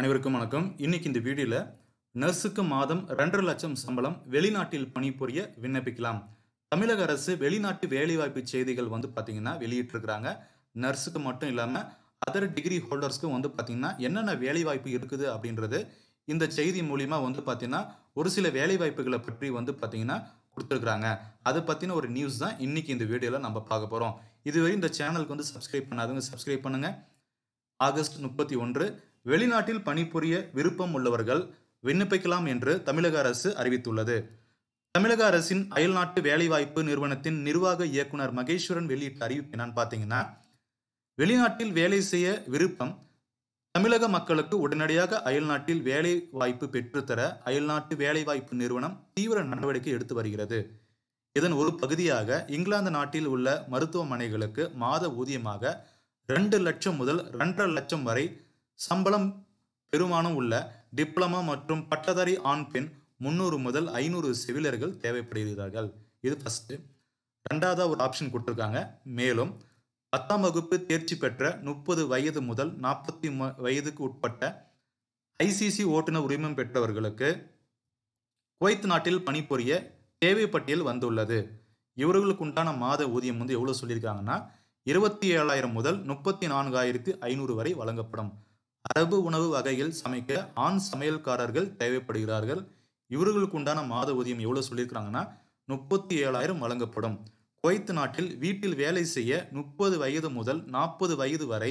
அனைவருக்கும் வணக்கம் இன்னைக்கு இந்த வீடியோவில் நர்ஸுக்கு மாதம் ரெண்டரை லட்சம் சம்பளம் வெளிநாட்டில் பணிபுரிய விண்ணப்பிக்கலாம் தமிழக அரசு வெளிநாட்டு வேலைவாய்ப்பு செய்திகள் வந்து பார்த்தீங்கன்னா வெளியிட்டிருக்கிறாங்க நர்ஸுக்கு மட்டும் இல்லாமல் அதர் டிகிரி ஹோல்டர்ஸ்க்கு வந்து பார்த்தீங்கன்னா என்னென்ன வேலைவாய்ப்பு இருக்குது அப்படின்றது இந்த செய்தி மூலிமா வந்து பார்த்தீங்கன்னா ஒரு சில வேலைவாய்ப்புகளை பற்றி வந்து பார்த்தீங்கன்னா கொடுத்துருக்குறாங்க அதை பற்றின ஒரு நியூஸ் தான் இன்றைக்கி இந்த வீடியோவில் நம்ம பார்க்க போகிறோம் இதுவரை இந்த சேனலுக்கு வந்து சப்ஸ்கிரைப் பண்ணாதவங்க சப்ஸ்கிரைப் பண்ணுங்கள் ஆகஸ்ட் முப்பத்தி ஒன்று வெளிநாட்டில் பணிபுரிய விருப்பம் உள்ளவர்கள் விண்ணப்பிக்கலாம் என்று தமிழக அரசு அறிவித்துள்ளது தமிழக அரசின் அயல்நாட்டு வேலைவாய்ப்பு நிறுவனத்தின் நிர்வாக இயக்குனர் மகேஸ்வரன் வெளியிட்ட அறிவிப்பு என்னன்னு பார்த்தீங்கன்னா வெளிநாட்டில் வேலை செய்ய விருப்பம் தமிழக மக்களுக்கு உடனடியாக அயல்நாட்டில் வேலை வாய்ப்பு பெற்றுத்தர அயல்நாட்டு வேலைவாய்ப்பு நிறுவனம் தீவிர நடவடிக்கை எடுத்து வருகிறது இதன் ஒரு பகுதியாக இங்கிலாந்து நாட்டில் உள்ள மருத்துவமனைகளுக்கு மாத ஊதியமாக ரெண்டு லட்சம் முதல் ரெண்டரை லட்சம் வரை சம்பளம் பெருமானம் உள்ள டிப்ளமா மற்றும் பட்டதாரி ஆண் பெண் முந்நூறு முதல் ஐநூறு செவிலியர்கள் தேவைப்படுகிறார்கள் இது ஃபஸ்ட்டு ரெண்டாவதாக ஒரு ஆப்ஷன் கொடுத்துருக்காங்க மேலும் பத்தாம் வகுப்பு தேர்ச்சி பெற்ற முப்பது வயது முதல் நாற்பத்தி வயதுக்கு உட்பட்ட ஐசிசி ஓட்டுநர் உரிமம் பெற்றவர்களுக்கு குவைத் நாட்டில் பணிபுரிய தேவைப்பட்டியல் வந்துள்ளது இவர்களுக்கு உண்டான மாத ஊதியம் வந்து எவ்வளோ சொல்லியிருக்காங்கன்னா இருபத்தி ஏழாயிரம் முதல் முப்பத்தி நான்காயிரத்தி ஐநூறு வரை வழங்கப்படும் அரபு உணவு வகையில் சமைக்க ஆண் சமையல்காரர்கள் தேவைப்படுகிறார்கள் இவர்களுக்கு உண்டான மாத ஊதியம் எவ்வளோ சொல்லியிருக்கிறாங்கன்னா முப்பத்தி ஏழாயிரம் வழங்கப்படும் குவைத் நாட்டில் வீட்டில் வேலை செய்ய முப்பது வயது முதல் நாற்பது வயது வரை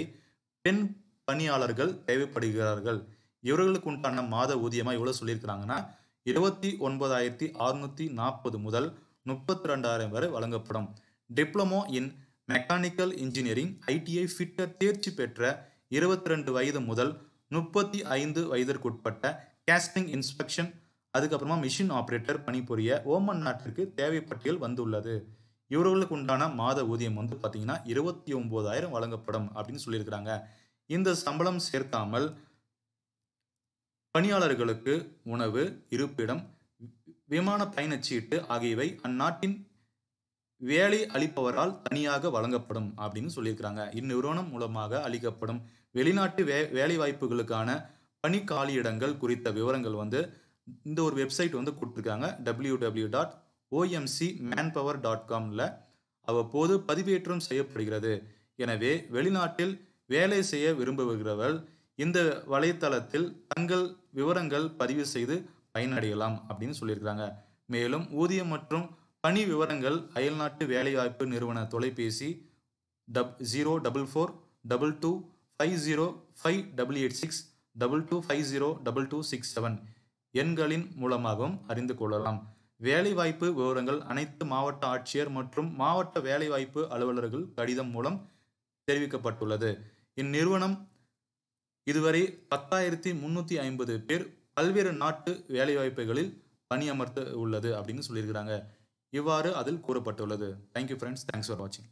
பெண் பணியாளர்கள் தேவைப்படுகிறார்கள் இவர்களுக்கு உண்டான மாத ஊதியமாக எவ்வளோ சொல்லியிருக்கிறாங்கன்னா இருபத்தி ஒன்பதாயிரத்தி அறுநூத்தி நாற்பது முதல் முப்பத்தி ரெண்டாயிரம் வரை வழங்கப்படும் diploma in mechanical engineering ITI fitter தேர்ச்சி பெற்ற இருபத்தி ரெண்டு வயது முதல் முப்பத்தி ஐந்து வயதிற்குட்பட்ட கேஸ்டிங் இன்ஸ்பெக்ஷன் அதுக்கப்புறமா மிஷின் ஆப்ரேட்டர் பணிபுரிய ஓமன் நாட்டிற்கு தேவைப்பட்டியல் வந்துள்ளது இவர்களுக்கு உண்டான மாத ஊதியம் வந்து பார்த்தீங்கன்னா இருபத்தி ஒன்பதாயிரம் வழங்கப்படும் அப்படின்னு சொல்லியிருக்கிறாங்க இந்த சம்பளம் சேர்க்காமல் பணியாளர்களுக்கு உணவு இருப்பிடம் விமான பயணச்சீட்டு ஆகியவை அந்நாட்டின் வேலை அளிப்பவரால் தனியாக வழங்கப்படும் அப்படின்னு சொல்லியிருக்கிறாங்க இந்நிறுவனம் மூலமாக அளிக்கப்படும் வெளிநாட்டு வே வேலை வாய்ப்புகளுக்கான பணி காலியிடங்கள் குறித்த விவரங்கள் வந்து இந்த ஒரு வெப்சைட் வந்து கொடுத்துருக்காங்க W W dot OMC man power dot காமில் அவ்வப்போது பதிவேற்றம் செய்யப்படுகிறது எனவே வெளிநாட்டில் வேலை செய்ய விரும்புகிறவர்கள் இந்த வலைத்தளத்தில் தங்கள் விவரங்கள் பதிவு செய்து பயனடையலாம் அப்படின்னு சொல்லியிருக்கிறாங்க மேலும் ஊதியம் மற்றும் பணி விவரங்கள் அயல்நாட்டு வேலைவாய்ப்பு நிறுவன தொலைபேசி double zero double four double two five zero five double eight six double two five zero double two six seven எண்களின் மூலமாகவும் அறிந்து கொள்ளலாம் வேலைவாய்ப்பு விவரங்கள் அனைத்து மாவட்ட ஆட்சியர் மற்றும் மாவட்ட வேலைவாய்ப்பு அலுவலர்கள் கடிதம் மூலம் தெரிவிக்கப்பட்டுள்ளது இந்நிறுவனம் இதுவரை பத்தாயிரத்தி முன்னூற்றி ஐம்பது பேர் பல்வேறு நாட்டு வேலைவாய்ப்புகளில் பணியமர்த்த உள்ளது அப்படின்னு சொல்லியிருக்கிறாங்க இவ்வாறு அதில் கூறப்பட்டுள்ளது தேங்க்யூ ஃப்ரெண்ட்ஸ் தேங்க்ஸ் ஃபார் வாட்சிங்